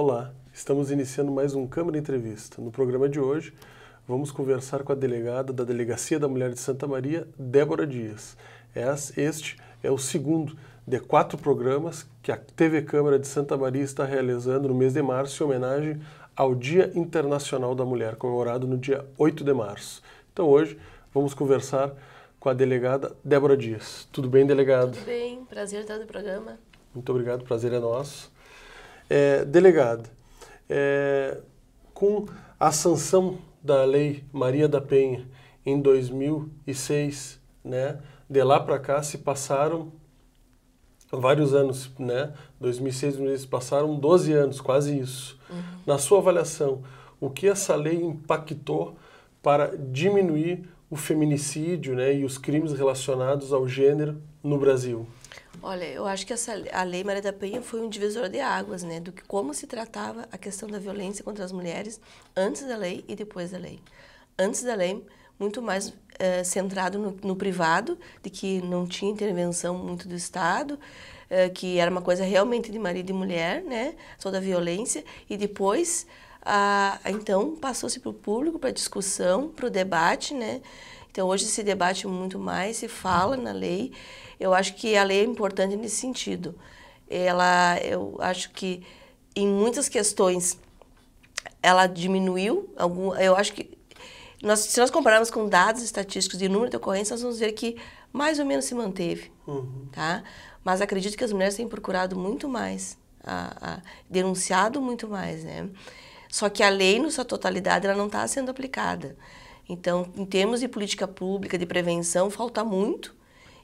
Olá, estamos iniciando mais um Câmara Entrevista. No programa de hoje, vamos conversar com a delegada da Delegacia da Mulher de Santa Maria, Débora Dias. Este é o segundo de quatro programas que a TV Câmara de Santa Maria está realizando no mês de março em homenagem ao Dia Internacional da Mulher, comemorado no dia 8 de março. Então hoje vamos conversar com a delegada Débora Dias. Tudo bem, delegada? Tudo bem, prazer estar no programa. Muito obrigado, prazer é nosso é, é, com a sanção da Lei Maria da Penha em 2006, né? De lá para cá se passaram vários anos, né? 2006, 2006 passaram 12 anos, quase isso. Uhum. Na sua avaliação, o que essa lei impactou para diminuir o feminicídio, né, e os crimes relacionados ao gênero no Brasil? Olha, eu acho que essa, a Lei Maria da Penha foi um divisor de águas, né? Do que como se tratava a questão da violência contra as mulheres antes da lei e depois da lei. Antes da lei, muito mais é, centrado no, no, privado, de que não tinha intervenção muito do Estado, é, que era uma coisa realmente de marido e mulher, né? Toda a violência. E depois, a, então, passou-se para o público, para a discussão, para o debate, né? Então, hoje se debate muito mais, se fala na lei. Eu acho que a lei é importante nesse sentido. Ela, eu acho que em muitas questões ela diminuiu. Algum, eu acho que nós, se nós compararmos com dados estatísticos de número de ocorrências, nós vamos ver que mais ou menos se manteve, uhum. tá? Mas acredito que as mulheres têm procurado muito mais, a, a, denunciado muito mais, né? Só que a lei, na sua totalidade, ela não está sendo aplicada. Então, em termos de política pública, de prevenção, falta muito.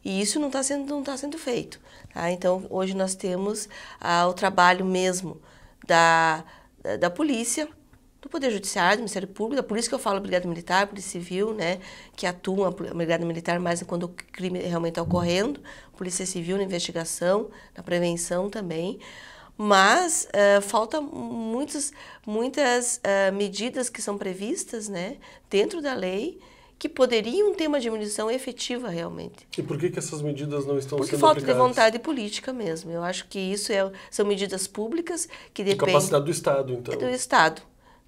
E isso não está sendo, não tá sendo feito. Tá? Então, hoje nós temos ah, o trabalho mesmo da, da, da polícia, do Poder Judiciário, do Ministério Público, por isso que eu falo Brigada Militar, Polícia Civil, né, que atua, a Brigada Militar mais quando o crime realmente está ocorrendo, Polícia Civil na investigação, na prevenção também, mas uh, falta muitas muitas uh, eh, medidas que são previstas né, dentro da lei que poderiam ter uma diminuição efetiva realmente. E por que, que essas medidas não estão Porque sendo falta aplicadas? de vontade política mesmo. Eu acho que isso é, são medidas públicas que dependem... De capacidade do Estado, então. É do Estado,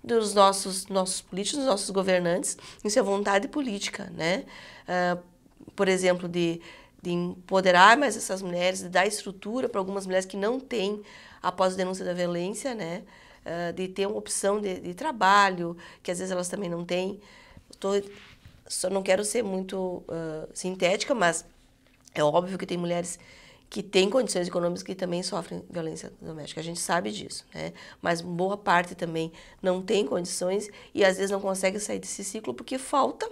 dos nossos, nossos políticos, dos nossos governantes. Isso é vontade política, né? Uh, por exemplo, de de empoderar mais essas mulheres, de dar estrutura para algumas mulheres que não têm, após a denúncia da violência, né? Uh, de ter uma opção de, de, trabalho, que às vezes elas também não têm. Tô, só não quero ser muito uh, sintética, mas é óbvio que tem mulheres que têm condições econômicas que também sofrem violência doméstica. A gente sabe disso, né? Mas boa parte também não tem condições e às vezes não consegue sair desse ciclo porque falta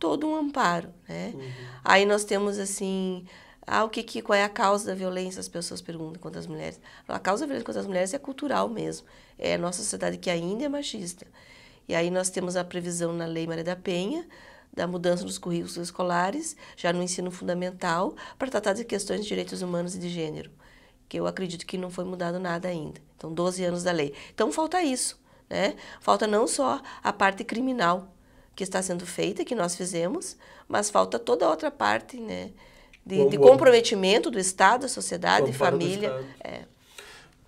todo um amparo, né? Uhum. Aí nós temos assim, ah, o que, que qual é a causa da violência? As pessoas perguntam contra as mulheres. A causa da violência contra as mulheres é cultural mesmo. É a nossa sociedade que ainda é machista. E aí nós temos a previsão na Lei Maria da Penha da mudança nos currículos escolares, já no ensino fundamental, para tratar de questões de direitos humanos e de gênero, que eu acredito que não foi mudado nada ainda. Então, 12 anos da lei. Então, falta isso, né? Falta não só a parte criminal, que está sendo feita, que nós fizemos, mas falta toda a outra parte, né? De, de comprometimento do Estado, da sociedade, família. É.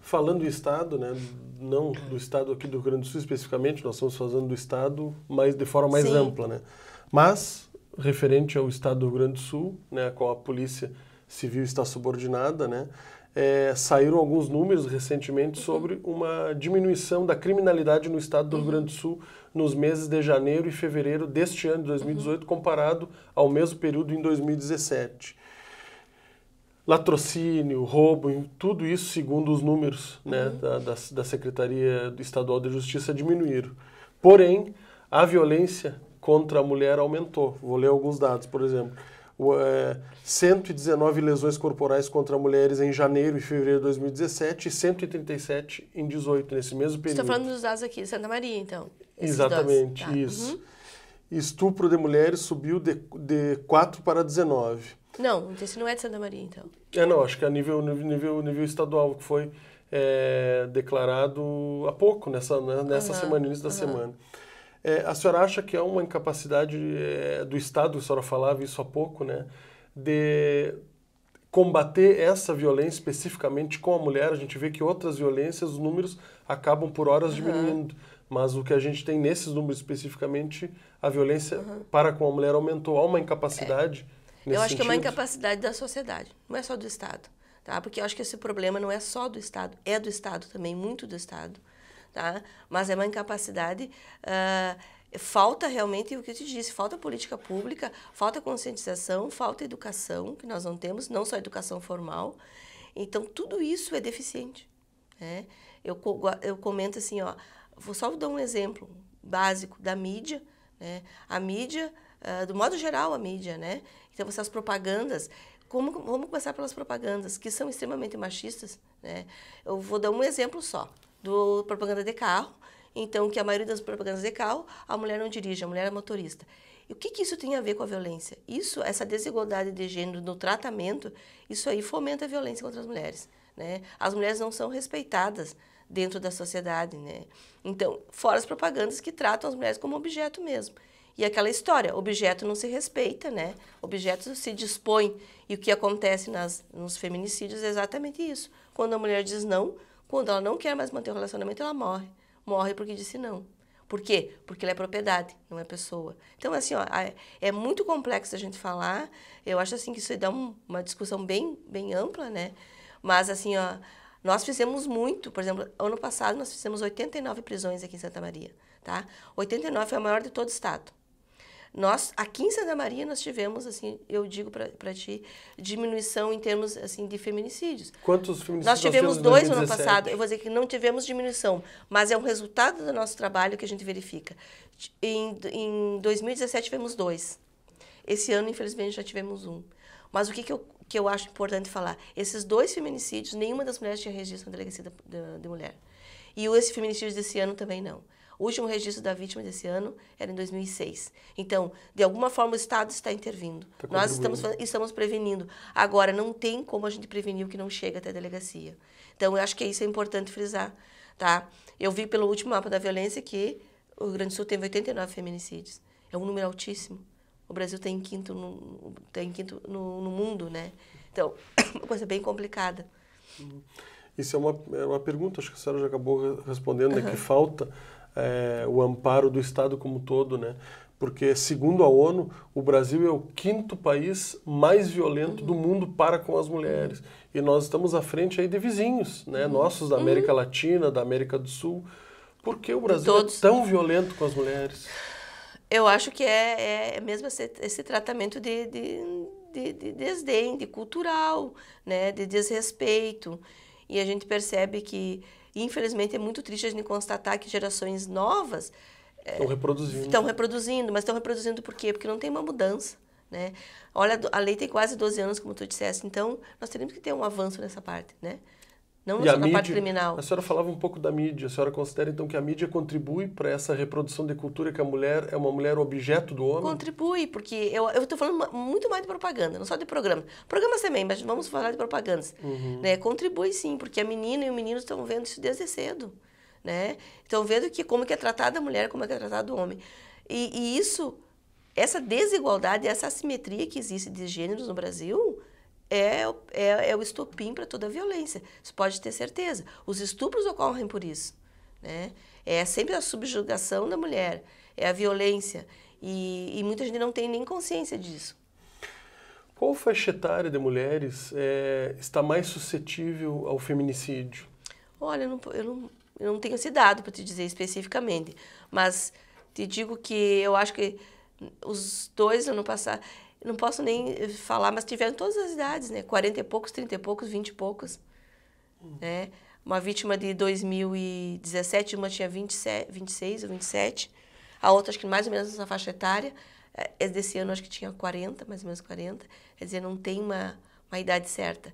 Falando do Estado, né? Não do Estado aqui do Rio Grande do Sul especificamente, nós estamos falando do Estado, mas de forma mais Sim. ampla, né? Mas referente ao Estado do Rio Grande do Sul, né? A qual a polícia civil está subordinada, né? é, saíram alguns números recentemente sobre uma diminuição da criminalidade no estado do Rio Grande do Sul nos meses de janeiro e fevereiro deste ano de 2018 comparado ao mesmo período em 2017 latrocínio, roubo, tudo isso, segundo os números né, uhum. da, da, da, Secretaria Estadual de Justiça, diminuíram. Porém, a violência contra a mulher aumentou. Vou ler alguns dados, por exemplo. 119 é, lesões corporais contra mulheres em janeiro e fevereiro de 2017 e 137 em 18, nesse mesmo tá período. Estou falando dos dados aqui de Santa Maria, então. Exatamente, tá. isso. Uhum. Estupro de mulheres subiu de, de 4 para 19. Não, esse então, não é de Santa Maria, então. É, não, acho que é a nível, nível, nível estadual, que foi é, declarado há pouco, nessa, né, nessa uhum. semana, início da uhum. semana. É, a senhora acha que há é uma incapacidade é, do Estado, a senhora falava isso há pouco, né, de combater essa violência especificamente com a mulher? A gente vê que outras violências, os números acabam por horas diminuindo. Mas o que a gente tem nesses números especificamente, a violência uhum. para com a mulher aumentou. Há uma incapacidade é. nesse Eu acho sentido? que é uma incapacidade da sociedade, não é só do Estado. Tá? Porque eu acho que esse problema não é só do Estado, é do Estado também, muito do Estado tá? Mas é uma incapacidade. Uh, falta realmente o que eu te disse, falta política pública, falta conscientização, falta educação, que nós não temos, não só educação formal. Então, tudo isso é deficiente. Né? Eu, eu comento assim, ó, vou só dar um exemplo básico da mídia. Né? A mídia, uh, do modo geral, a mídia, né? Então, essas propagandas, como, vamos começar pelas propagandas, que são extremamente machistas. Né? Eu vou dar um exemplo só do propaganda de carro. Então, que a maioria das propagandas de carro, a mulher não dirige, a mulher é motorista. E o que, que isso tem a ver com a violência? Isso, essa desigualdade de gênero no tratamento, isso aí fomenta a violência contra as mulheres. Né? As mulheres não são respeitadas dentro da sociedade. Né? Então, fora as propagandas que tratam as mulheres como objeto mesmo. E aquela história, objeto não se respeita, né? Objeto se dispõe. E o que acontece nas, nos feminicídios é exatamente isso. Quando a mulher diz não, quando ela não quer mais manter o relacionamento, ela morre. Morre porque disse não. Por quê? Porque ela é propriedade, não é pessoa. Então, assim, ó, é muito complexo a gente falar. Eu acho, assim, que isso dá um, uma discussão bem, bem ampla, né? Mas, assim, ó, nós fizemos muito. Por exemplo, ano passado nós fizemos 89 prisões aqui em Santa Maria, tá? 89 foi a maior de todo o estado. Nós, aqui em Santa Maria, nós tivemos, assim, eu digo para ti, diminuição em termos, assim, de feminicídios. Quantos feminicídios nós tivemos? Nós tivemos dois no ano passado. Eu vou dizer que não tivemos diminuição, mas é um resultado do nosso trabalho que a gente verifica. Em, em 2017 tivemos dois. Esse ano, infelizmente, já tivemos um. Mas o que, que, eu, que eu acho importante falar? Esses dois feminicídios, nenhuma das mulheres tinha registro na delegacia de, de mulher. E esse feminicídio desse ano também não. O último registro da vítima desse ano era em 2006. Então, de alguma forma, o Estado está intervindo. Tá Nós estamos, estamos prevenindo. Agora, não tem como a gente prevenir o que não chega até a delegacia. Então, eu acho que isso é importante frisar. Tá? Eu vi pelo último mapa da violência que o Rio Grande do Sul teve 89 feminicídios. É um número altíssimo. O Brasil tem tá quinto no, tem tá quinto no, no, mundo, né? Então, uma coisa bem complicada. Uhum. Isso é uma, é uma pergunta, acho que a senhora já acabou respondendo, né? Uhum. Que falta é, o amparo do Estado como todo, né? Porque, segundo a ONU, o Brasil é o quinto país mais violento do mundo para com as mulheres. E nós estamos à frente aí de vizinhos, né? Uhum. Nossos da América uhum. Latina, da América do Sul. Por que o Brasil é Todos... é tão violento com as mulheres? Eu acho que é, é mesmo esse, esse tratamento de, de, de, de, desdém, de cultural, né? de desrespeito. E a gente percebe que e, infelizmente, é muito triste a gente constatar que gerações novas... Estão é, reproduzindo. Estão reproduzindo, mas estão reproduzindo por quê? Porque não tem uma mudança. Né? Olha, a lei tem quase 12 anos, como tu disseste, então nós teríamos que ter um avanço nessa parte, né? Não e só da parte criminal. A senhora falava um pouco da mídia. A senhora considera então que a mídia contribui para essa reprodução de cultura que a mulher é uma mulher objeto do homem? Contribui, porque eu estou falando muito mais de propaganda, não só de programa. Programas também, mas vamos falar de propagandas. Uhum. Né? Contribui sim, porque a menina e o menino estão vendo isso desde cedo. Né? Estão vendo que como que é tratada a mulher, como é que é tratado o homem. E, e isso, essa desigualdade, essa assimetria que existe de gêneros no Brasil, é, é, é o estopim para toda a violência. Você pode ter certeza. Os estupros ocorrem por isso. Né? É sempre a subjugação da mulher, é a violência. E, e muita gente não tem nem consciência disso. Qual faixa etária de mulheres é, está mais suscetível ao feminicídio? Olha, eu não, eu não, eu não tenho esse dado para te dizer especificamente, mas te digo que eu acho que os dois ano passado não posso nem eh, falar, mas tiveram todas as idades, né? 40 e poucos, 30 e poucos, 20 e poucos. Hum. Né? Uma vítima de 2017, uma tinha 27, 26 ou 27. A outra, acho que mais ou menos nessa faixa etária. Eh, esse desse ano, acho que tinha 40, mais ou menos 40. Quer dizer, não tem uma, uma idade certa.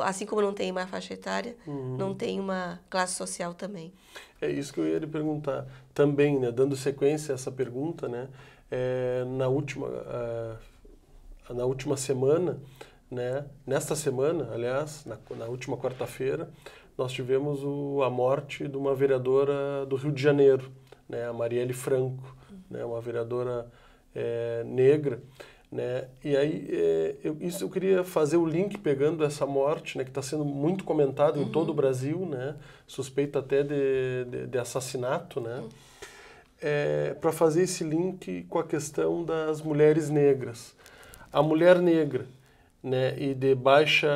Assim como não tem uma faixa etária, uhum. não tem uma classe social também. É isso que eu ia lhe perguntar. Também, né, dando sequência a essa pergunta, né, é, na última uh, na última semana, né, nesta semana, aliás, na, na última quarta-feira, nós tivemos o, a morte de uma vereadora do Rio de Janeiro, né, a Marielle Franco, né, uma vereadora é, negra. Né? E aí, é, eu, isso eu queria fazer o link pegando essa morte, né, que está sendo muito comentada uhum. em todo o uhum. Brasil, né, suspeita até de, de, de assassinato, né, uhum. é, para fazer esse link com a questão das mulheres negras a mulher negra, né, e de baixa,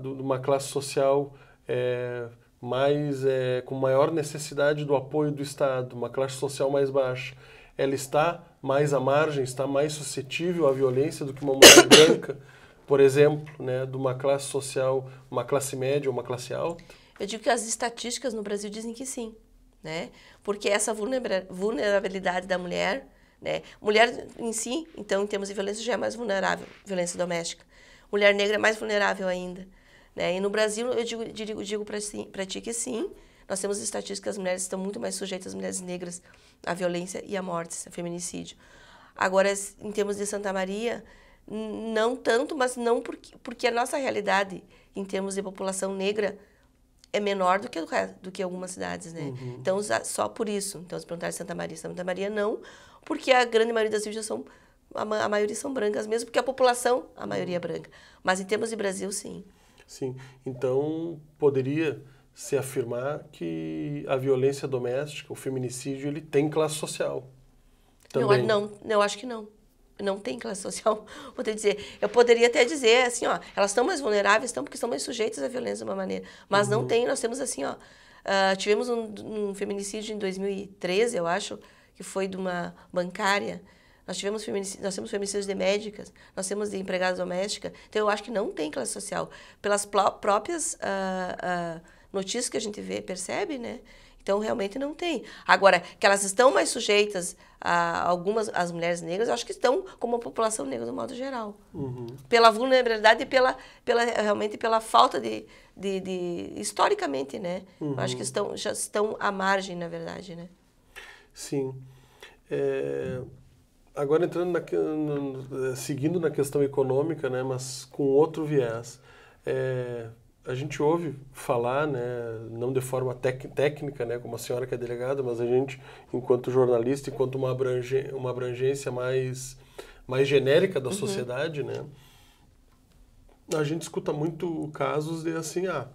de uma classe social é, mais é, com maior necessidade do apoio do Estado, uma classe social mais baixa, ela está mais à margem, está mais suscetível à violência do que uma mulher branca, por exemplo, né, de uma classe social, uma classe média ou uma classe alta? Eu digo que as estatísticas no Brasil dizem que sim, né? Porque essa vulnerabilidade da mulher né? Mulher em si, então, em termos de violência, já é mais vulnerável, violência doméstica. Mulher negra é mais vulnerável ainda. Né? E no Brasil, eu digo, digo, digo para ti que sim, nós temos estatísticas, as mulheres estão muito mais sujeitas, as mulheres negras, à violência e à morte, a feminicídio. Agora, em termos de Santa Maria, não tanto, mas não porque, porque a nossa realidade, em termos de população negra, é menor do que do, que algumas cidades, né? Uhum. Então, só por isso. Então, se perguntaram Santa Maria, Santa Maria não, porque a grande maioria das vítimas são a, a maioria são brancas mesmo, porque a população, a maioria é uhum. branca. Mas em termos de Brasil, sim. Sim. Então, poderia se afirmar que a violência doméstica, o feminicídio, ele tem classe social. Também. Não, não, eu acho que não. Não tem classe social, vou te dizer. Eu poderia até dizer assim, ó, elas estão mais vulneráveis, estão porque estão mais sujeitas à violência de uma maneira. Mas uhum. não tem, nós temos assim, ó, uh, tivemos um, um feminicídio em 2013, eu acho, que foi de uma bancária. Nós tivemos nós temos feminicídios de médicas, nós temos de empregada doméstica. Então, eu acho que não tem classe social. Pelas próprias uh, uh, notícias que a gente vê, percebe, né? Então, realmente não tem. Agora, que elas estão mais sujeitas a algumas, as mulheres negras, eu acho que estão como a população negra, do modo geral. Uhum. Pela vulnerabilidade e pela, pela, realmente pela falta de, de, de historicamente, né? Uhum. Eu acho que uhum. estão, já estão à margem, na verdade, né? Sim. É, agora entrando na, no, é, seguindo na questão econômica, né, mas com outro viés, é, a gente ouve falar, né, não de forma tec, técnica, né, como a senhora que é delegada, mas a gente, enquanto jornalista, enquanto uma, abrange, uma abrangência mais, mais genérica da uhum. sociedade, né, a gente escuta muito casos de assim, ah,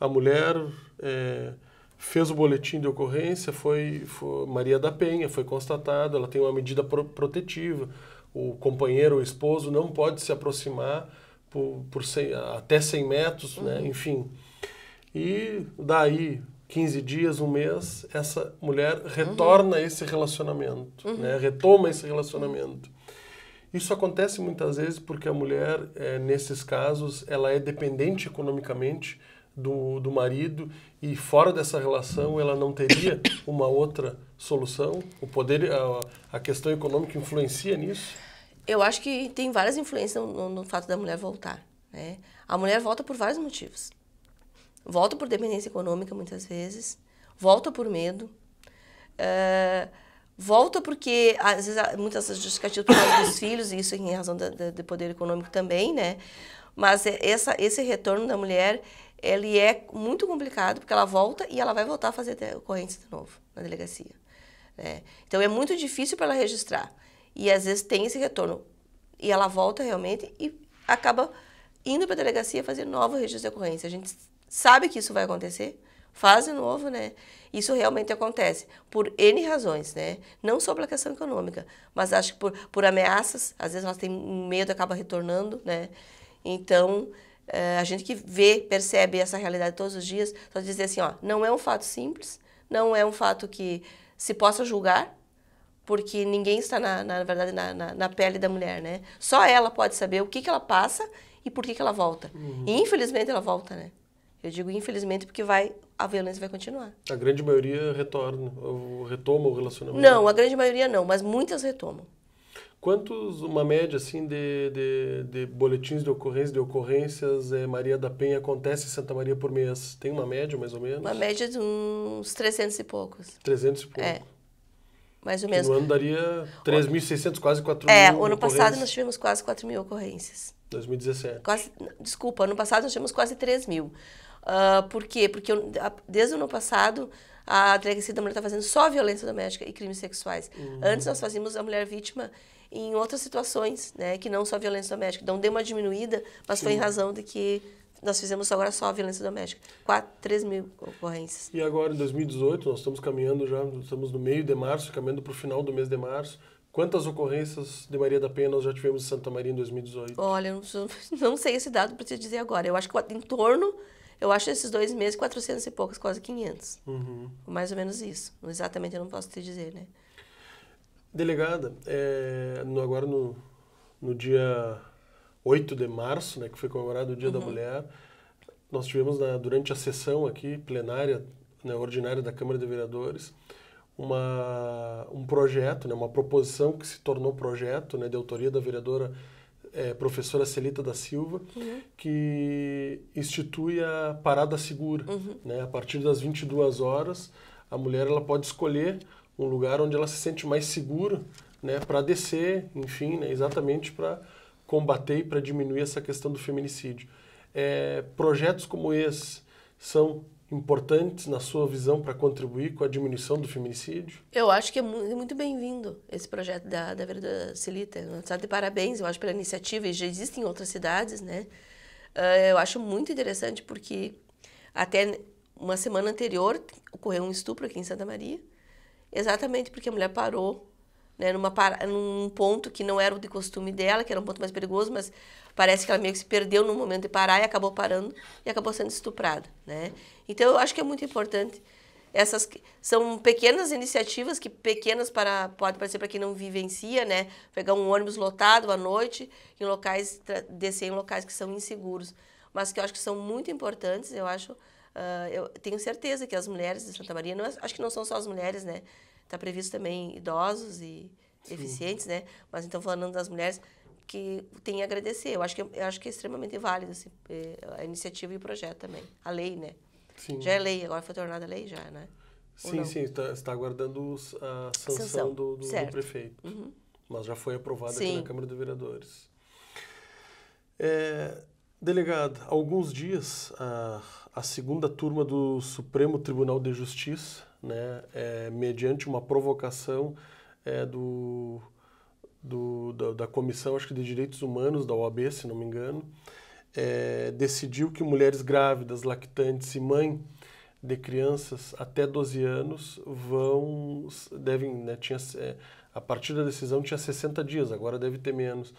a mulher é, fez o boletim de ocorrência, foi, foi Maria da Penha, foi constatado, ela tem uma medida pro, protetiva, o companheiro, o esposo não pode se aproximar por, por 100, até 100 metros, né, uhum. né? enfim. E daí 15 dias, um mês, essa mulher uhum. retorna uhum. esse relacionamento, uhum. né? retoma esse relacionamento. Isso acontece muitas vezes porque a mulher, é, nesses casos, ela é dependente economicamente do, do marido e fora dessa relação ela não teria uma outra solução? O poder, a, a questão econômica influencia nisso? Eu acho que tem várias influências no, no fato da mulher voltar. Né? A mulher volta por vários motivos. Volta por dependência econômica, muitas vezes. Volta por medo. Eh, volta porque, às vezes, muitas justificativas por causa dos filhos, e isso em razão do poder econômico também, né? Mas eh, essa, esse retorno da mulher ele é muito complicado, porque ela volta e ela vai voltar a fazer ocorrência de novo na delegacia. Né? Então é muito difícil para ela registrar. E às vezes tem esse retorno. E ela volta realmente e acaba indo para a delegacia fazer novo registro de ocorrência. A gente sabe que isso vai acontecer, faz de novo, né? Isso realmente acontece, por N razões, né? Não só pela questão econômica, mas acho que por, por ameaças, às vezes elas têm medo, acaba retornando, né? Então, eh, a gente que vê, percebe essa realidade todos os dias, só dizer assim, ó, não é um fato simples, não é um fato que se possa julgar, porque ninguém está, na, na verdade, na, na, na, pele da mulher, né? Só ela pode saber o que, que ela passa e por que, que ela volta. Uhum. E, infelizmente, ela volta, né? Eu digo infelizmente porque vai a violência vai continuar. A grande maioria retorna, ou retoma o relacionamento? Não, a grande maioria não, mas muitas retomam. Quantos, uma média assim de, de, de boletins de ocorrência, de ocorrências é, Maria da Penha acontece em Santa Maria por mês? Tem uma média, mais ou menos? Uma média de uns 300 e poucos. 300 e poucos. É. Mais ou menos. No ano daria 3.600, quase 4.000 é, mil. É, ano passado nós tivemos quase 4.000 mil ocorrências. 2017. Quase, desculpa, ano passado nós tivemos quase 3.000. mil. Uh, por quê? Porque eu, desde o ano passado a delegacia da mulher está fazendo só violência doméstica e crimes sexuais. Uhum. Antes nós fazíamos a mulher vítima em outras situações, né, que não só violência doméstica. Então deu uma diminuída, mas Sim. foi em razão de que nós fizemos agora só a violência doméstica. Quatro, 3 mil ocorrências. E agora, em 2018, nós estamos caminhando já, estamos no meio de março, caminhando para o final do mês de março. Quantas ocorrências de Maria da Penha nós já tivemos em Santa Maria em 2018? Olha, não, não sei esse dado para te dizer agora. Eu acho que em torno, eu acho esses dois meses, 400 e poucos, quase 500. Uhum. Mais ou menos isso. Exatamente eu não posso te dizer, né? Delegada, é, no, agora no, no dia 8 de março, né, que foi comemorado o Dia uhum. da Mulher, nós tivemos na, né, durante a sessão aqui, plenária, né, ordinária da Câmara de Vereadores, uma, um projeto, né, uma proposição que se tornou projeto né, de autoria da vereadora é, professora Celita da Silva, uhum. que institui a parada segura. Uhum. Né, a partir das 22 horas, a mulher ela pode escolher um lugar onde ela se sente mais segura né, para descer, enfim, né, exatamente para combater e para diminuir essa questão do feminicídio. É, projetos como esse são importantes na sua visão para contribuir com a diminuição do feminicídio? Eu acho que é, é muito bem-vindo esse projeto da, da Vereadora Celita. Sabe, de parabéns, eu acho, pela iniciativa. E já existem em outras cidades, né? Uh, eu acho muito interessante porque até uma semana anterior ocorreu um estupro aqui em Santa Maria exatamente porque a mulher parou né, numa, num ponto que não era o de costume dela, que era um ponto mais perigoso, mas parece que ela meio que se perdeu no momento de parar e acabou parando e acabou sendo estuprada, né? Então eu acho que é muito importante essas são pequenas iniciativas que pequenas para pode parecer para quem não vivencia, né? Pegar um ônibus lotado à noite em locais descer em locais que são inseguros, mas que eu acho que são muito importantes, eu acho Uh, eu tenho certeza que as mulheres de Santa Maria, não, é, acho que não são só as mulheres, né? Está previsto também idosos e deficientes, né? Mas então, falando das mulheres, que tem a agradecer. Eu acho que, é, eu acho que é extremamente válido assim, eh, a iniciativa e o projeto também. A lei, né? Sim. Já é lei, agora foi tornada lei já, né? sim, sim, está, está aguardando a sanção, sanção. Do, do, do, prefeito. Uhum. Mas já foi aprovada aqui na Câmara de Vereadores. É, Delegado, há alguns dias a, a, segunda turma do Supremo Tribunal de Justiça, né, é, mediante uma provocação é, do, do da, da, Comissão acho que de Direitos Humanos da OAB, se não me engano, é, decidiu que mulheres grávidas, lactantes e mãe de crianças até 12 anos vão devem né, tinha, é, a partir da decisão tinha 60 dias, agora deve ter menos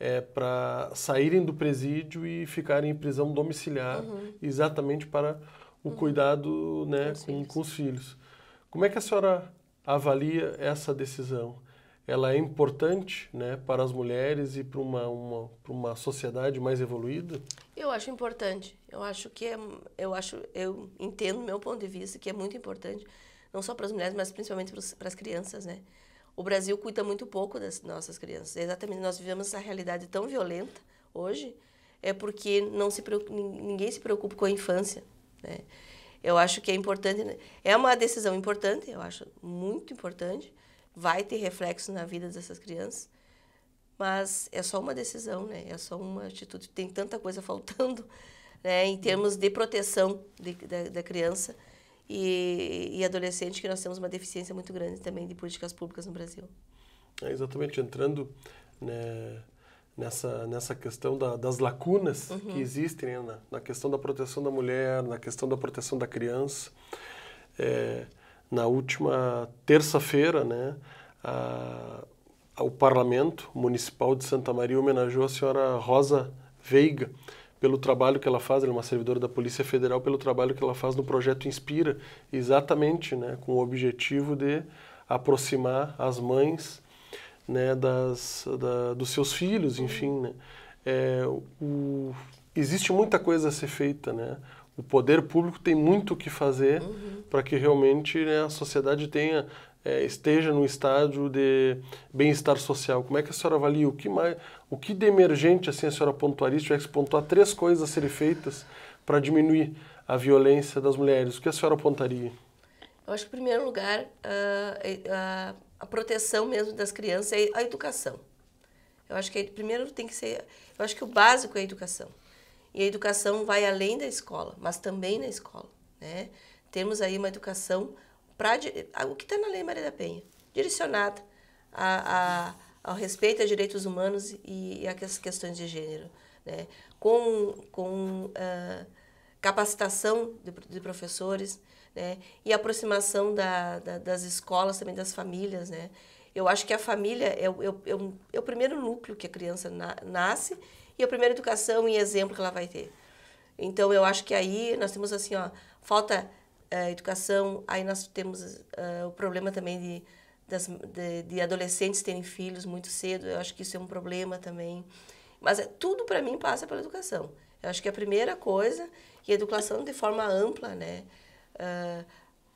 é, para saírem do presídio e ficarem em prisão domiciliar, uhum. exatamente para o uhum. cuidado né, com, com, com, os filhos. Como é que a senhora avalia essa decisão? Ela é importante né, para as mulheres e para uma, uma, para uma sociedade mais evoluída? Eu acho importante. Eu acho que é, eu acho, eu entendo do meu ponto de vista que é muito importante, não só para as mulheres, mas principalmente para as crianças, né? o Brasil cuida muito pouco das nossas crianças. Exatamente, nós vivemos essa realidade tão violenta hoje, é porque não se ninguém se preocupa com a infância. Né? Eu acho que é importante, né? é uma decisão importante, eu acho muito importante, vai ter reflexo na vida dessas crianças, mas é só uma decisão, né? É só uma atitude. Tem tanta coisa faltando, né? Em termos de proteção de, da, da criança e, e adolescente, que nós temos uma deficiência muito grande também de políticas públicas no Brasil. É, exatamente, entrando né, nessa, nessa questão da, das lacunas uhum. que existem né, na, na, questão da proteção da mulher, na questão da proteção da criança. É, na última terça-feira, né, a, a, o Parlamento Municipal de Santa Maria homenageou a senhora Rosa Veiga, pelo trabalho que ela faz, ela é uma servidora da Polícia Federal, pelo trabalho que ela faz no projeto Inspira, exatamente né, com o objetivo de aproximar as mães né, das, da, dos seus filhos, enfim. Né. É, o, existe muita coisa a ser feita, né? O poder público tem muito o que fazer uhum. para que realmente né, a sociedade tenha é, esteja no estágio de bem-estar social. Como é que a senhora avalia? O que, mais, o que de emergente assim, a senhora pontuaria? Se tivesse que pontuar três coisas a serem feitas para diminuir a violência das mulheres, o que a senhora apontaria? Eu acho que, em primeiro lugar, a, a, proteção mesmo das crianças e a educação. Eu acho que primeiro tem que ser. Eu acho que o básico é a educação. E a educação vai além da escola, mas também na escola. Né? Temos aí uma educação para o que está na Lei Maria da Penha, direcionada a, a, ao respeito a direitos humanos e, e a questões de gênero, né? com, com uh, capacitação de, de professores né? e aproximação da, da, das escolas, também das famílias. Né? Eu acho que a família é, o, é o, é, é o primeiro núcleo que a criança na, nasce e é a primeira educação e exemplo que ela vai ter. Então, eu acho que aí nós temos assim, ó, falta educação, aí nós temos uh, o problema também de, das, de, de, adolescentes terem filhos muito cedo, eu acho que isso é um problema também. Mas é, tudo para mim passa pela educação. Eu acho que a primeira coisa, e a educação de forma ampla, né? Uh,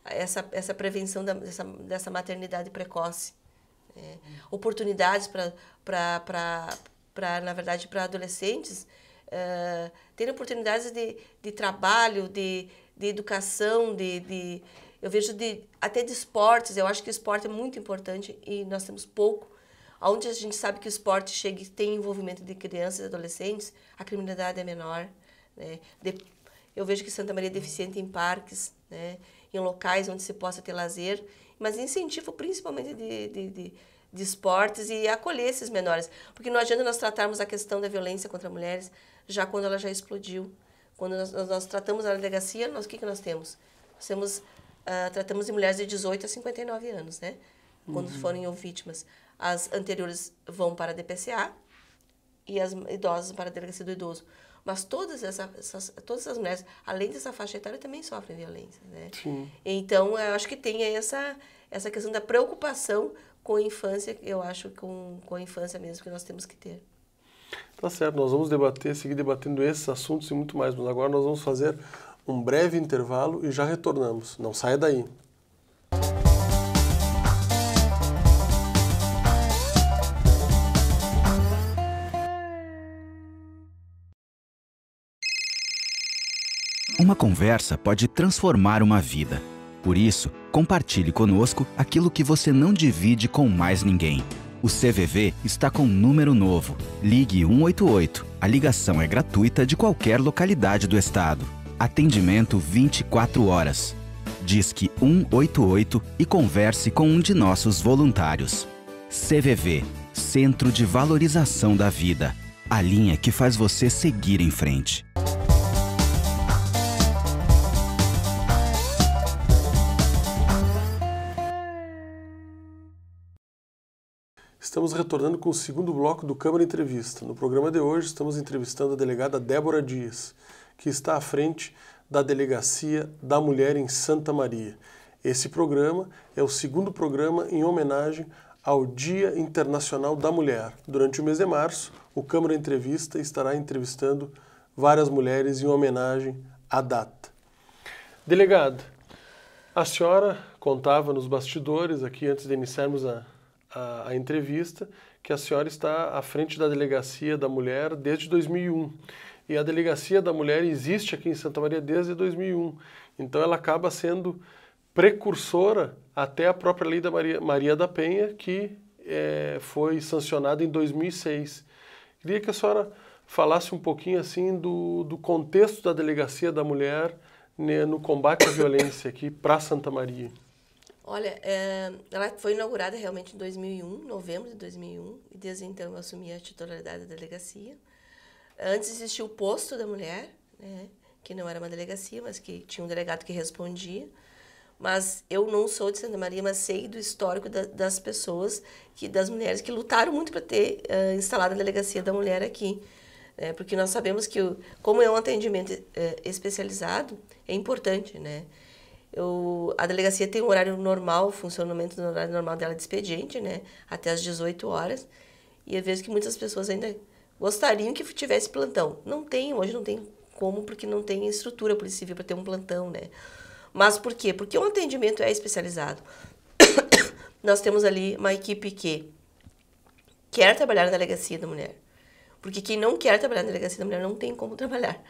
essa, essa prevenção da, dessa, dessa maternidade precoce. Né? Oportunidades para, na verdade, para adolescentes uh, terem oportunidades de, de trabalho, de, de educação, de, de eu vejo de, até de esportes. Eu acho que o esporte é muito importante e nós temos pouco. Onde a gente sabe que o esporte chega e tem envolvimento de crianças e adolescentes, a criminalidade é menor. Né? De, eu vejo que Santa Maria é deficiente em parques, né? em locais onde se possa ter lazer, mas incentivo principalmente de, de, de de esportes e acolher esses menores. Porque não adianta nós tratarmos a questão da violência contra mulheres já quando ela já explodiu. Quando nós, nós, nós tratamos a delegacia, nós, o que, que nós temos? Nós temos, uh, tratamos de mulheres de 18 a 59 anos, né? Quando uhum. forem vítimas. As anteriores vão para a DPCA e as idosas para a delegacia do idoso. Mas todas essas, todas essas mulheres, além dessa faixa etária, também sofrem violência, né? Sim. Então, eu acho que tem essa, essa questão da preocupação com a infância, eu acho, com, com a infância mesmo que nós temos que ter. Tá certo, nós vamos debater, seguir debatendo esses assuntos e muito mais, mas agora nós vamos fazer um breve intervalo e já retornamos. Não saia daí. Uma conversa pode transformar uma vida. Por isso, compartilhe conosco aquilo que você não divide com mais ninguém. O CVV está com um número novo. Ligue 188. A ligação é gratuita de qualquer localidade do estado. Atendimento 24 horas. Disque 188 e converse com um de nossos voluntários. CVV Centro de Valorização da Vida a linha que faz você seguir em frente. Estamos retornando com o segundo bloco do Câmara Entrevista. No programa de hoje, estamos entrevistando a delegada Débora Dias, que está à frente da Delegacia da Mulher em Santa Maria. Esse programa é o segundo programa em homenagem ao Dia Internacional da Mulher. Durante o mês de março, o Câmara Entrevista estará entrevistando várias mulheres em homenagem à data. Delegado, a senhora contava nos bastidores aqui antes de iniciarmos a, a, a entrevista que a senhora está à frente da Delegacia da Mulher desde 2001. E a Delegacia da Mulher existe aqui em Santa Maria desde 2001. Então ela acaba sendo precursora até a própria Lei da Maria, Maria da Penha, que é, foi sancionada em 2006. Queria que a senhora falasse um pouquinho assim do, do contexto da Delegacia da Mulher né, no combate à violência aqui para Santa Maria. Olha, eh, ela foi inaugurada realmente em 2001, novembro de 2001, e desde então eu assumi a titularidade da delegacia. Antes existia o posto da mulher, né, que não era uma delegacia, mas que tinha um delegado que respondia. Mas eu não sou de Santa Maria, mas sei do histórico da, das pessoas, que das mulheres que lutaram muito para ter uh, instalado a delegacia da mulher aqui. Né, porque nós sabemos que, o, como é um atendimento eh, especializado, é importante, né? Eu, a delegacia tem um horário normal, funcionamento do horário normal dela de expediente, né? Até às 18 horas. E eu vejo que muitas pessoas ainda gostariam que tivesse plantão. Não tem, hoje não tem como, porque não tem estrutura policial civil para ter um plantão, né? Mas por quê? Porque o atendimento é especializado. Nós temos ali uma equipe que quer trabalhar na delegacia da mulher. Porque quem não quer trabalhar na delegacia da mulher não tem como trabalhar,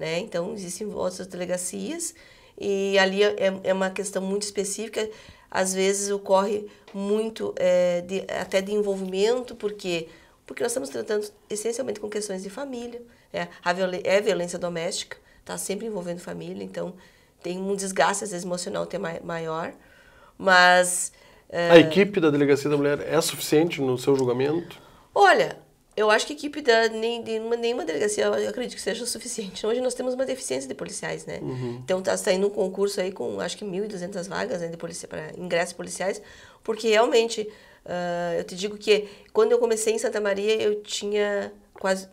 né? Então, existem outras delegacias e ali é, é, é uma questão muito específica. Às vezes ocorre muito é, de, até de envolvimento, porque porque nós estamos tratando essencialmente com questões de família, é a viol é violência doméstica, está sempre envolvendo família, então tem um desgaste às vezes emocional até maior, mas... É... A equipe da Delegacia da Mulher é suficiente no seu julgamento? Olha, eu acho que a equipe da nem, nenhuma, nenhuma delegacia, eu acredito que seja o suficiente. Hoje nós temos uma deficiência de policiais, né? Uhum. Então está saindo um concurso aí com acho que 1.200 vagas né, de polícia para ingressos policiais, porque realmente uh, eu te digo que quando eu comecei em Santa Maria eu tinha quase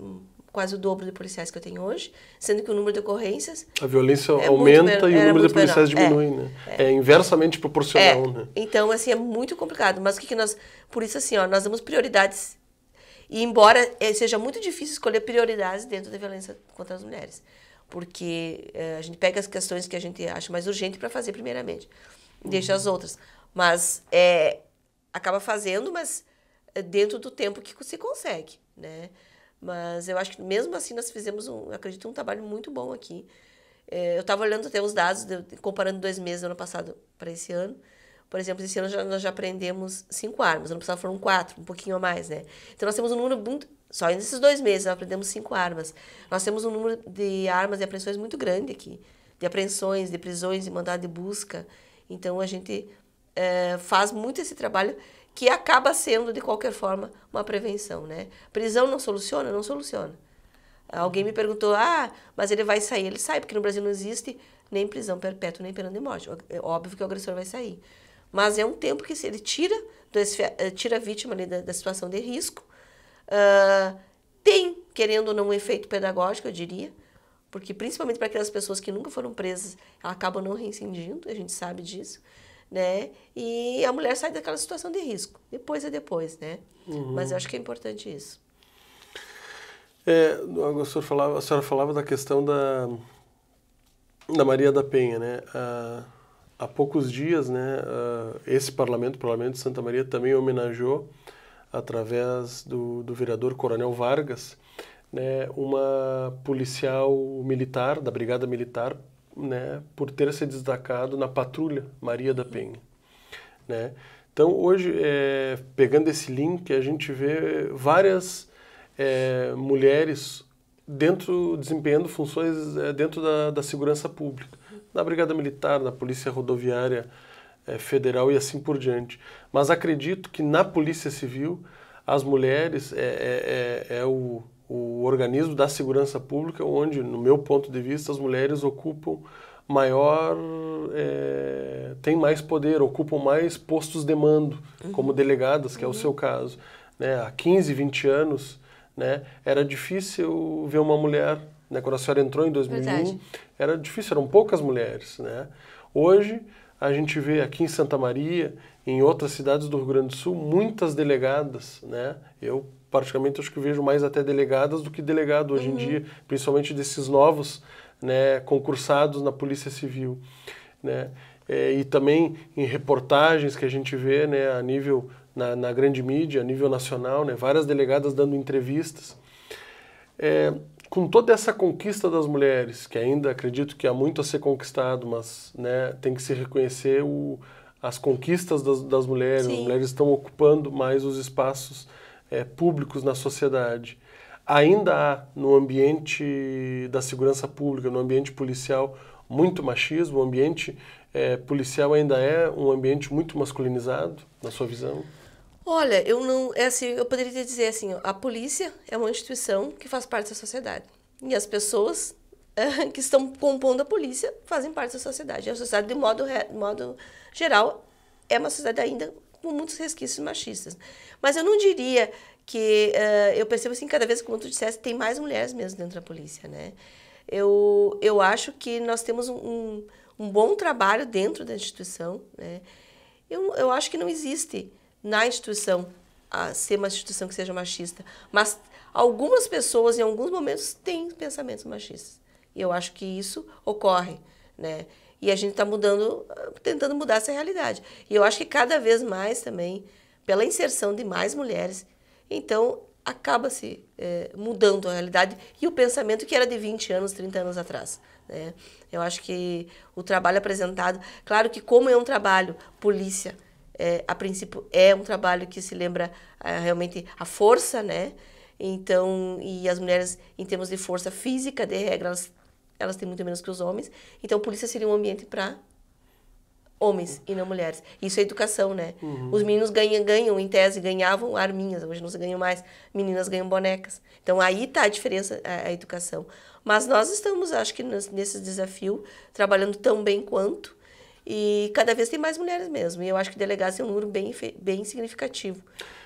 quase o dobro de policiais que eu tenho hoje, sendo que o número de ocorrências a violência é aumenta e o número de policiais menor. É, diminui, é, né? É. é inversamente proporcional, é. né? Então assim é muito complicado, mas o que, que nós por isso assim ó nós damos prioridades e embora eh, seja muito difícil escolher prioridades dentro da violência contra as mulheres, porque eh, a gente pega as questões que a gente acha mais urgente para fazer primeiramente, uhum. deixa as uhum. outras. Mas é, acaba fazendo, mas dentro do tempo que se consegue, né? Mas eu acho que mesmo assim nós fizemos, um, acredito, um trabalho muito bom aqui. É, eu estava olhando até os dados, de, comparando dois meses do ano passado para esse ano. Por exemplo, esse ano já, nós já aprendemos cinco armas. não precisava foram quatro, um pouquinho a mais, né? Então nós temos um número muito. Só nesses dois meses nós aprendemos cinco armas. Nós temos um número de armas e apreensões muito grande aqui de apreensões, de prisões, de mandado de busca. Então a gente é, faz muito esse trabalho que acaba sendo, de qualquer forma, uma prevenção, né? Prisão não soluciona? Não soluciona. Alguém me perguntou, ah, mas ele vai sair. Ele sai, porque no Brasil não existe nem prisão perpétua, nem pena de morte. É óbvio que o agressor vai sair. Mas é um tempo que se ele tira, eh, tira a vítima da, da, situação de risco. Uh, tem, querendo ou não, um efeito pedagógico, eu diria, porque principalmente para aquelas pessoas que nunca foram presas, ela acaba não reincindindo, a gente sabe disso, né? E a mulher sai daquela situação de risco. Depois é depois, né? Uhum. Mas eu acho que é importante isso. É, a, senhora falava, a senhora falava da questão da, da Maria da Penha, né? Ah, há poucos dias, né, uh, esse parlamento, o parlamento de Santa Maria, também homenageou, através do, do vereador Coronel Vargas, né, uma policial militar, da Brigada Militar, né, por ter se destacado na patrulha Maria da Penha. Né? Então, hoje, é, pegando esse link, a gente vê várias é, mulheres dentro desempenhando funções é, dentro da, da segurança pública na Brigada Militar, na Polícia Rodoviária é, Federal e assim por diante. Mas acredito que na Polícia Civil, as mulheres é, é, é, é o, o organismo da segurança pública onde, no meu ponto de vista, as mulheres ocupam maior é, eh, tem mais poder, ocupam mais postos de mando, uhum. como delegadas, que uhum. é o uhum. seu caso. Né? Há 15, 20 anos, né, era difícil ver uma mulher né? Quando a senhora entrou em 2001, Verdade. era difícil, eram poucas mulheres, né? Hoje, a gente vê aqui em Santa Maria, em outras cidades do Rio Grande do Sul, muitas delegadas, né? Eu, praticamente acho que vejo mais até delegadas do que delegado hoje uhum. em dia, principalmente desses novos né, concursados na Polícia Civil, né? É, e também em reportagens que a gente vê né, a nível na, na grande mídia, a nível nacional, né, várias delegadas dando entrevistas. É, com toda essa conquista das mulheres, que ainda acredito que há muito a ser conquistado, mas né, tem que se reconhecer o, as conquistas das, das mulheres, Sim. as mulheres estão ocupando mais os espaços é, públicos na sociedade. Ainda há no ambiente da segurança pública, no ambiente policial, muito machismo, o ambiente é, policial ainda é um ambiente muito masculinizado, na sua visão? Olha, eu não. É assim, eu poderia dizer assim: a polícia é uma instituição que faz parte da sociedade. E as pessoas é, que estão compondo a polícia fazem parte da sociedade. E a sociedade, de modo, de modo geral, é uma sociedade ainda com muitos resquícios machistas. Mas eu não diria que. Eh, eu percebo assim, cada vez que, eu tu disseste, tem mais mulheres mesmo dentro da polícia, né? Eu, eu acho que nós temos um, um, um bom trabalho dentro da instituição, né? Eu, eu acho que não existe na instituição a ser uma instituição que seja machista. Mas algumas pessoas, em alguns momentos, têm pensamentos machistas. E eu acho que isso ocorre, né? E a gente está mudando, tentando mudar essa realidade. E eu acho que cada vez mais também, pela inserção de mais mulheres, então acaba se é, mudando a realidade e o pensamento que era de 20 anos, 30 anos atrás. Né? Eu acho que o trabalho apresentado, claro que como é um trabalho, polícia, é, a princípio é um trabalho que se lembra é, realmente a força, né? Então, e as mulheres, em termos de força física, de regra, elas, elas têm muito menos que os homens. Então, a polícia seria um ambiente para homens e não mulheres. Isso é educação, né? Uhum. Os meninos ganham, ganham, em tese, ganhavam arminhas, hoje não se ganham mais. Meninas ganham bonecas. Então aí está a diferença, a, a, educação. Mas nós estamos, acho que, nesse desafio, trabalhando tão bem quanto, e cada vez tem mais mulheres mesmo. E eu acho que delegados é um número bem, bem significativo.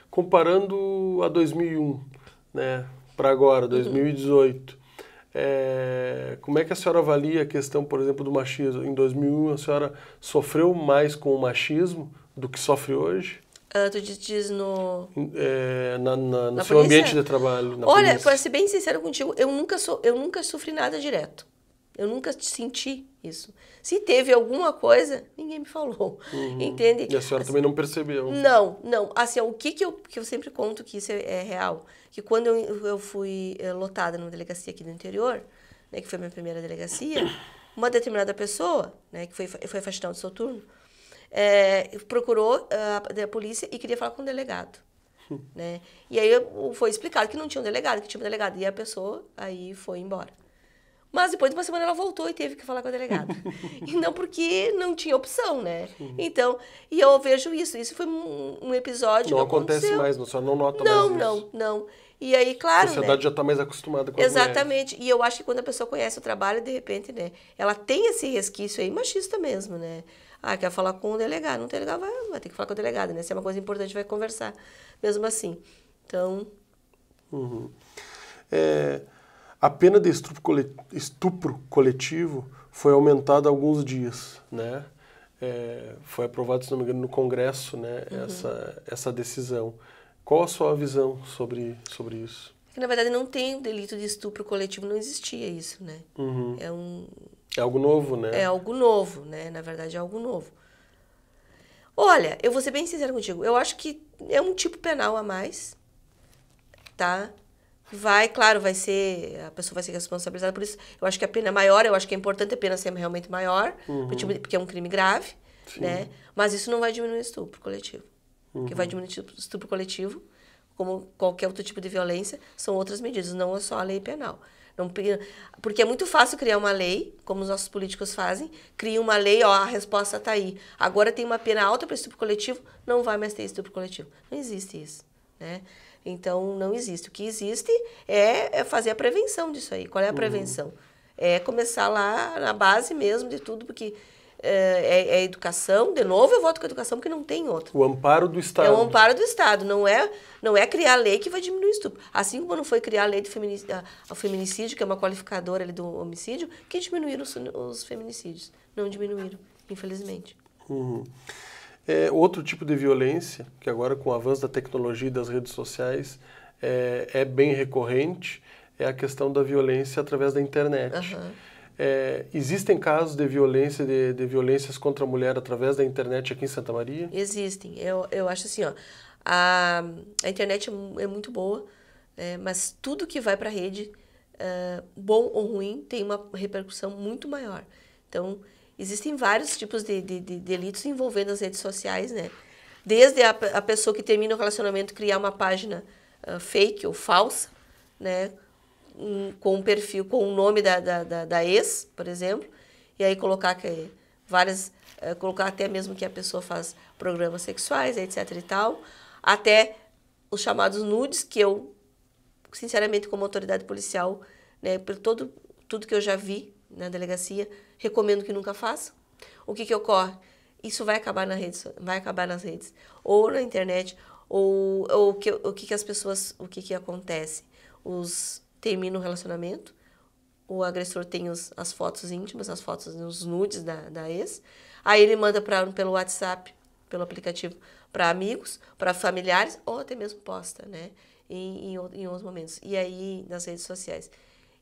Comparando a 2001, né, para agora, 2018, uhum. é, como é que a senhora avalia a questão, por exemplo, do machismo? Em 2001, a senhora sofreu mais com o machismo do que sofre hoje? Uh, tu diz no. É, na, na, no na seu polícia? ambiente de trabalho. Olha, para ser bem sincero contigo, eu nunca, so, eu nunca sofri nada direto. Eu nunca senti isso. Se teve alguma coisa, ninguém me falou. Uhum. Entende? E a senhora assim, também não percebeu? Não, não. Assim, o que, que, eu, que eu sempre conto que isso é, é real? Que quando eu, eu fui eh, lotada numa delegacia aqui do interior, né, que foi a minha primeira delegacia, uma determinada pessoa, né, que foi, foi faxinal de turno, é, eh, procurou eh, a, a polícia e queria falar com o delegado. Hum. Né? E aí foi explicado que não tinha um delegado, que tinha um delegado. E a pessoa aí foi embora. Mas depois de uma semana ela voltou e teve que falar com a delegada. e não porque não tinha opção, né? Sim. Então, e eu vejo isso. Isso foi um, um episódio. Não, acontece mais, não, só não nota não, mais. Não, não, não. E aí, claro. A né? sociedade né? já está mais acostumada com Exatamente. E eu acho que quando a pessoa conhece o trabalho, de repente, né? Ela tem esse resquício aí machista mesmo, né? Ah, quer falar com o delegado. Não tem delegado, vai, vai ter que falar com o delegado, né? Se é uma coisa importante, vai conversar. Mesmo assim. Então. Uhum. É a pena de estupro coletivo foi aumentada alguns dias, né? É, foi aprovado, se não me engano, no Congresso, né? Uhum. Essa, essa decisão. Qual a sua visão sobre, sobre isso? Na verdade, não tem o delito de estupro coletivo, não existia isso, né? Uhum. É um... É algo novo, né? É algo novo, né? Na verdade, é algo novo. Olha, eu vou ser bem sincera contigo. Eu acho que é um tipo penal a mais, tá? vai, claro, vai ser, a pessoa vai ser responsabilizada por isso. Eu acho que a pena é maior, eu acho que é importante a pena ser realmente maior, uhum. porque tipo, é um crime grave, Sim. né? Mas isso não vai diminuir o estupro coletivo. Uhum. O que vai uhum. diminuir o estupro coletivo, como qualquer outro tipo de violência, são outras medidas, não é só a lei penal. Não, porque é muito fácil criar uma lei, como os nossos políticos fazem, cria uma lei, ó, a resposta está aí. Agora tem uma pena alta para estupro coletivo, não vai mais ter estupro coletivo. Não existe isso, né? Então, não existe. O que existe é, é fazer a prevenção disso aí. Qual é a uhum. prevenção? Uhum. É começar lá na base mesmo de tudo, porque é, é, é, educação, de novo eu volto com a educação porque não tem outra. O amparo do Estado. É o amparo do Estado, não é, não é criar lei que vai diminuir o estupro. Assim como não foi criar a lei do feminicídio, feminicídio, que é uma qualificadora ali do homicídio, que diminuíram os, os feminicídios. Não diminuíram, infelizmente. Uhum. É, outro tipo de violência, que agora com o avanço da tecnologia e das redes sociais é, é bem recorrente, é a questão da violência através da internet. Uhum. É, existem casos de violência, de, de, violências contra a mulher através da internet aqui em Santa Maria? Existem. Eu, eu acho assim, ó, a, a internet é, é muito boa, é, mas tudo que vai para a rede, é, bom ou ruim, tem uma repercussão muito maior. Então, Existem vários tipos de, de, de delitos envolvendo as redes sociais, né? Desde a, a pessoa que termina o relacionamento criar uma página uh, fake ou falsa, né? Um, com um perfil, com o um nome da, da, da, da, ex, por exemplo, e aí colocar que várias, uh, colocar até mesmo que a pessoa faz programas sexuais, etc e tal, até os chamados nudes, que eu, sinceramente, como autoridade policial, né, por todo, tudo que eu já vi na delegacia, recomendo que nunca faça. O que, que ocorre? Isso vai acabar, na rede, vai acabar nas redes, ou na internet, ou, ou que, o que, que as pessoas, o que, que acontece? Os terminam o relacionamento, o agressor tem os, as fotos íntimas, as fotos, os nudes da, da ex, aí ele manda pra, pelo WhatsApp, pelo aplicativo, para amigos, para familiares, ou até mesmo posta, né? Em, em, em outros momentos. E aí, nas redes sociais.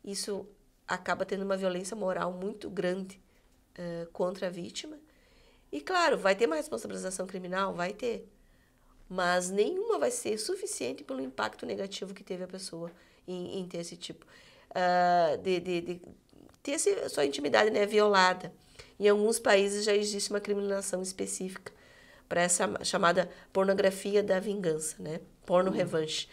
Isso acaba tendo uma violência moral muito grande uh, contra a vítima. E claro, vai ter uma responsabilização criminal, vai ter, mas nenhuma vai ser suficiente pelo impacto negativo que teve a pessoa em, em ter esse tipo uh, de, de, de, ter esse, sua intimidade né, violada. Em alguns países já existe uma criminalização específica para essa chamada pornografia da vingança, né? Porno hum. revanche.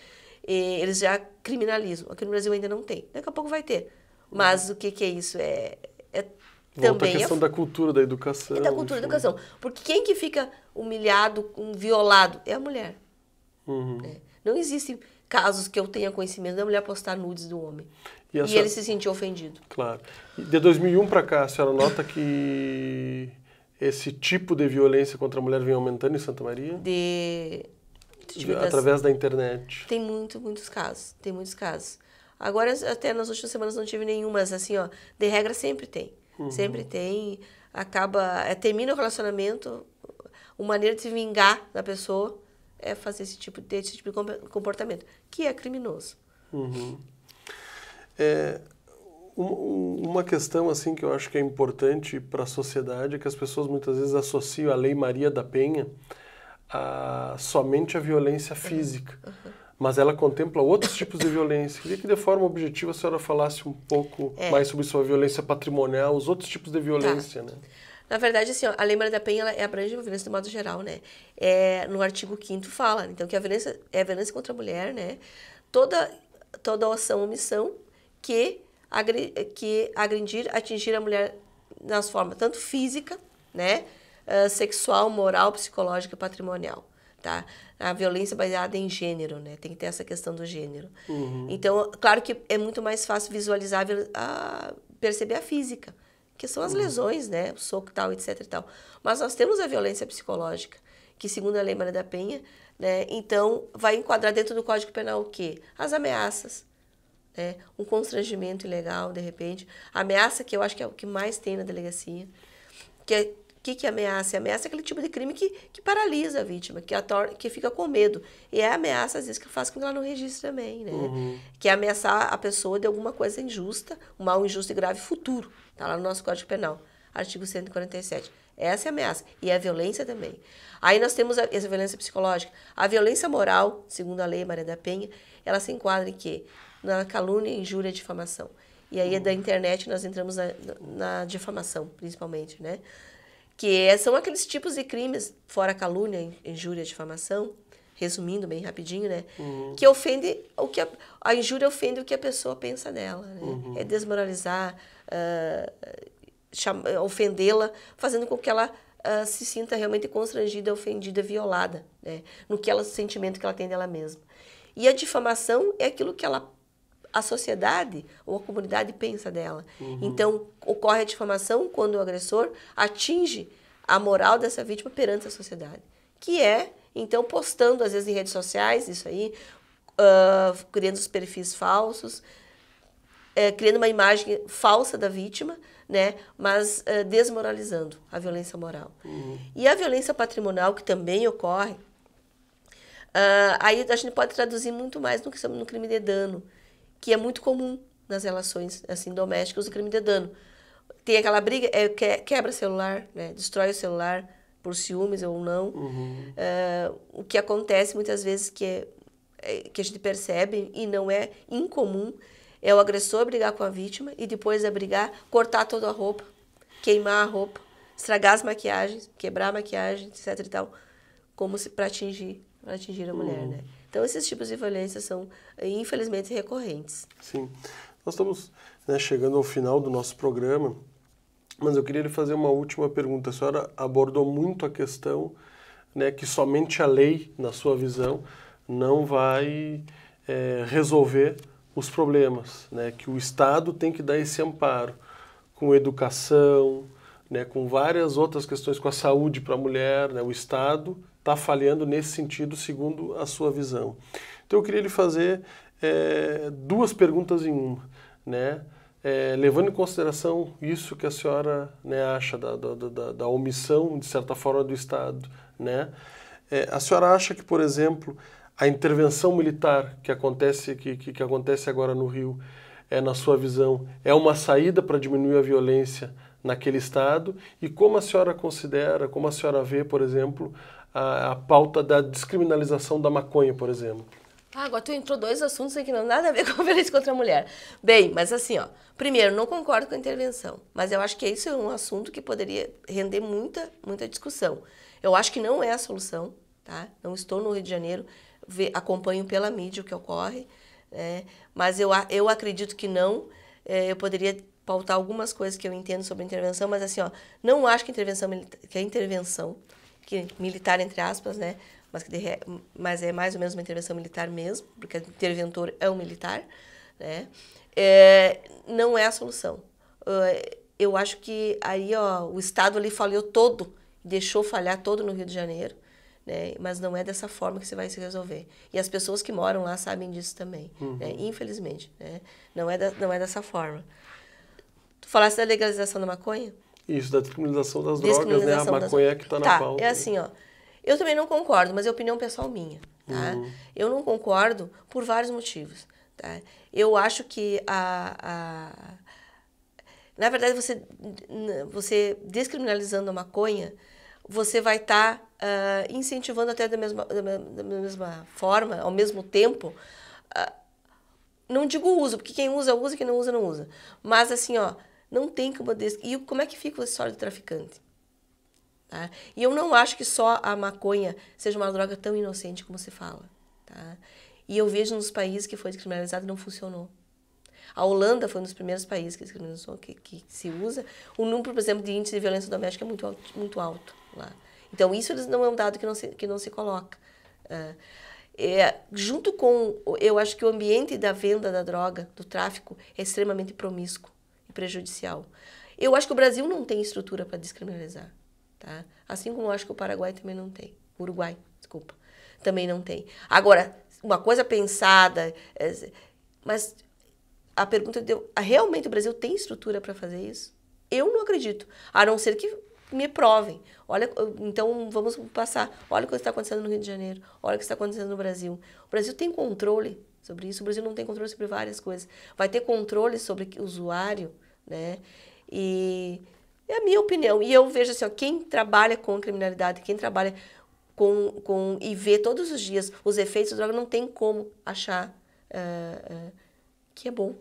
E eles já criminalizam. Aqui no Brasil ainda não tem. Daqui a pouco vai ter. Mas o que, que é isso? É, é Volta também a questão é, da cultura da educação. É da cultura da educação. Porque quem que fica humilhado, um violado, é a mulher. Uhum. É. Não existem casos que eu tenha conhecimento da mulher postar nudes do homem. E, e senhora... ele se sentiu ofendido. Claro. De 2001 para cá, a senhora nota que esse tipo de violência contra a mulher vem aumentando em Santa Maria? De... através da internet. Tem muito, muitos casos. Tem muitos casos. Agora, até nas últimas semanas não tive nenhuma, mas assim, ó, de regra sempre tem. Uhum. Sempre tem. Acaba, é, termina o relacionamento, uma maneira de se vingar da pessoa é fazer esse tipo, ter esse tipo de comportamento, que é criminoso. Uhum. É, um, uma questão assim que eu acho que é importante para a sociedade é que as pessoas muitas vezes associam a Lei Maria da Penha a, somente à violência física. Uhum. Uhum mas ela contempla outros tipos de violência. Queria que de forma objetiva a senhora falasse um pouco é. mais sobre sua violência patrimonial, os outros tipos de violência, tá. né? Na verdade, assim, ó, a Lei Maria da Penha ela é abrange a violência de modo geral, né? É, no artigo 5 fala, então, que a violência é a violência contra a mulher, né? Toda, toda ação ou omissão que, agri, que agredir, atingir a mulher nas formas tanto física, né? Uh, sexual, moral, psicológica, patrimonial tá? A violência baseada em gênero, né? Tem que ter essa questão do gênero. Uhum. Então, claro que é muito mais fácil visualizar, a, perceber a física, que são as uhum. lesões, né? O soco tal, etc e tal. Mas nós temos a violência psicológica, que segundo a Lei Maria da Penha, né? Então, vai enquadrar dentro do Código Penal o quê? As ameaças, né? Um constrangimento ilegal, de repente. A ameaça que eu acho que é o que mais tem na delegacia, que é que, que ameaça? ameaça é aquele tipo de crime que, que paralisa a vítima, que, a torna, que fica com medo. E é a ameaça, às vezes, que faz com que ela não registre também, né? Uhum. Que é ameaçar a pessoa de alguma coisa injusta, um mal injusto e grave futuro. Está lá no nosso Código Penal, artigo 147. Essa é a ameaça. E é a violência também. Aí nós temos a, essa violência psicológica. A violência moral, segundo a lei Maria da Penha, ela se enquadra em quê? Na calúnia, injúria e difamação. E aí, da uhum. internet, nós entramos na, na, na difamação, principalmente, né? que são aqueles tipos de crimes, fora calúnia, injúria, difamação, resumindo bem rapidinho, né? Uhum. Que ofende o que a, a, injúria ofende o que a pessoa pensa dela, né? uhum. É desmoralizar, uh, ofendê-la, fazendo com que ela uh, se sinta realmente constrangida, ofendida, violada, né? No que ela, sentimento que ela tem dela mesma. E a difamação é aquilo que ela a sociedade ou a comunidade pensa dela. Uhum. Então, ocorre a difamação quando o agressor atinge a moral dessa vítima perante a sociedade, que é, então, postando às vezes em redes sociais isso aí, uh, criando os perfis falsos, é, criando uma imagem falsa da vítima, né, mas ah, desmoralizando a violência moral. Uhum. E a violência patrimonial, que também ocorre, ah, aí a gente pode traduzir muito mais no, no crime de dano, que é muito comum nas relações assim domésticas o crime de dano. Tem aquela briga, é, é quebra celular, né? destrói o celular por ciúmes ou não. Uhum. Uh, o que acontece muitas vezes que, é, é, que a gente percebe e não é incomum é o agressor brigar com a vítima e depois é brigar, cortar toda a roupa, queimar a roupa, estragar as maquiagens, quebrar a maquiagem, etc e tal, como se para atingir para atingir a mulher, uhum. né? Então, esses tipos de violência são, infelizmente, recorrentes. Sim. Nós estamos né, chegando ao final do nosso programa, mas eu queria lhe fazer uma última pergunta. A senhora abordou muito a questão né, que somente a lei, na sua visão, não vai é, resolver os problemas, né, que o Estado tem que dar esse amparo com educação, né, com várias outras questões, com a saúde para a mulher, né, o Estado está falhando nesse sentido, segundo a sua visão. Então eu queria lhe fazer é, duas perguntas em uma, né? É, levando em consideração isso que a senhora né, acha da, da, da, da, omissão, de certa forma, do Estado, né? É, a senhora acha que, por exemplo, a intervenção militar que acontece, que, que, que acontece agora no Rio, é, na sua visão, é uma saída para diminuir a violência naquele Estado? E como a senhora considera, como a senhora vê, por exemplo, a, a pauta da descriminalização da maconha, por exemplo. Ah, agora tu entrou dois assuntos que não nada a ver com violência contra a mulher. Bem, mas assim, ó, primeiro, não concordo com a intervenção, mas eu acho que isso é um assunto que poderia render muita, muita discussão. Eu acho que não é a solução, tá? Não estou no Rio de Janeiro, ve, acompanho pela mídia o que ocorre, né? mas eu, eu acredito que não. É, eu poderia pautar algumas coisas que eu entendo sobre intervenção, mas assim, ó, não acho que, intervenção, que a intervenção que militar entre aspas, né? Mas que re... mas é mais ou menos uma intervenção militar mesmo, porque o interventor é um militar, né? É... não é a solução. É, eu acho que aí ó, o Estado ali falhou todo, deixou falhar todo no Rio de Janeiro. Né? Mas não é dessa forma que você vai se resolver. E as pessoas que moram lá sabem disso também, né? uhum. né? Infelizmente, né? Não é da, não é dessa forma. Tu falaste da legalização da maconha? Isso, da descriminalização das drogas, né? A maconha das... que está na tá, pauta. É assim, ó. Eu também não concordo, mas é opinião pessoal minha. Tá? Uhum. Eu não concordo por vários motivos. Tá? Eu acho que a, a... na verdade você você descriminalizando a maconha, você vai estar tá, uh, incentivando até da mesma, da, mesma forma, ao mesmo tempo, uh, não digo uso, porque quem usa usa, quem não usa não usa, mas assim ó, não tem como desse. E como é que fica a história do traficante? Tá? E eu não acho que só a maconha seja uma droga tão inocente como se fala. Tá? E eu vejo nos países que foi descriminalizado não funcionou. A Holanda foi um dos primeiros países que descriminalizou, que, que se usa. O número, por exemplo, de índice de violência doméstica é muito alto, muito alto lá. Então, isso não é um dado que não se, que não se coloca. Uh, é, junto com, eu acho que o ambiente da venda da droga, do tráfico, é extremamente promíscuo prejudicial. Eu acho que o Brasil não tem estrutura para descriminalizar, tá? Assim como eu acho que o Paraguai também não tem. O Uruguai, desculpa. Também não tem. Agora, uma coisa pensada, é, mas a pergunta deu, ah, realmente o Brasil tem estrutura para fazer isso? Eu não acredito, a não ser que me provem. Olha, então vamos passar. Olha o que está acontecendo no Rio de Janeiro, olha o que está acontecendo no Brasil. O Brasil tem controle sobre isso, o Brasil não tem controle sobre várias coisas. Vai ter controle sobre o usuário, né? E é a minha opinião. E eu vejo assim, ó, quem trabalha com criminalidade, quem trabalha com, com e vê todos os dias os efeitos da droga, não tem como achar uh, uh, que é bom,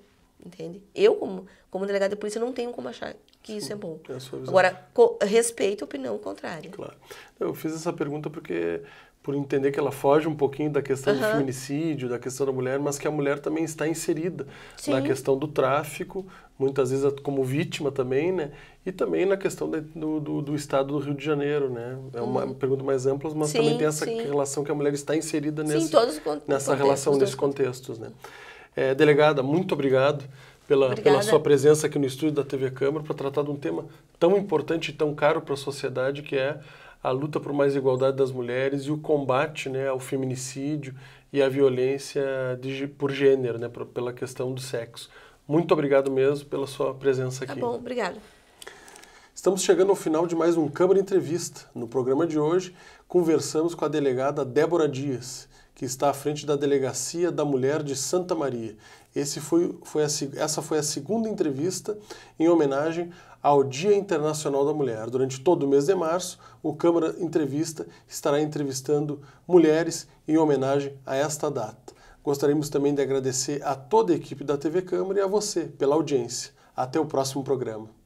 entende? Eu, como, como delegada de polícia, não tenho como achar que isso é bom. É Agora, respeito a opinião contrária. Claro. Eu fiz essa pergunta porque por entender que ela foge um pouquinho da questão uhum. do feminicídio, da questão da mulher, mas que a mulher também está inserida Sim. na questão do tráfico, muitas vezes como vítima também, né? E também na questão de, do, do, do, estado do Rio de Janeiro, né? É uma hum. pergunta mais ampla, mas sim, também tem essa sim. relação que a mulher está inserida nesse, sim, todos nessa relação, nesses contextos, né? É, delegada, muito obrigado pela, pela sua presença aqui no estúdio da TV Câmara para tratar de um tema tão importante e tão caro para a sociedade que é a luta por mais igualdade das mulheres e o combate né, ao feminicídio e à violência de, por gênero, né, pela questão do sexo. Muito obrigado mesmo pela sua presença tá aqui. Tá bom, obrigada. Estamos chegando ao final de mais um Câmara Entrevista. No programa de hoje, conversamos com a delegada Débora Dias, que está à frente da Delegacia da Mulher de Santa Maria. Esse foi, foi a, essa foi a segunda entrevista em homenagem ao Dia Internacional da Mulher. Durante todo o mês de março, o Câmara Entrevista estará entrevistando mulheres em homenagem a esta data. Gostaríamos também de agradecer a toda a equipe da TV Câmara e a você pela audiência. Até o próximo programa.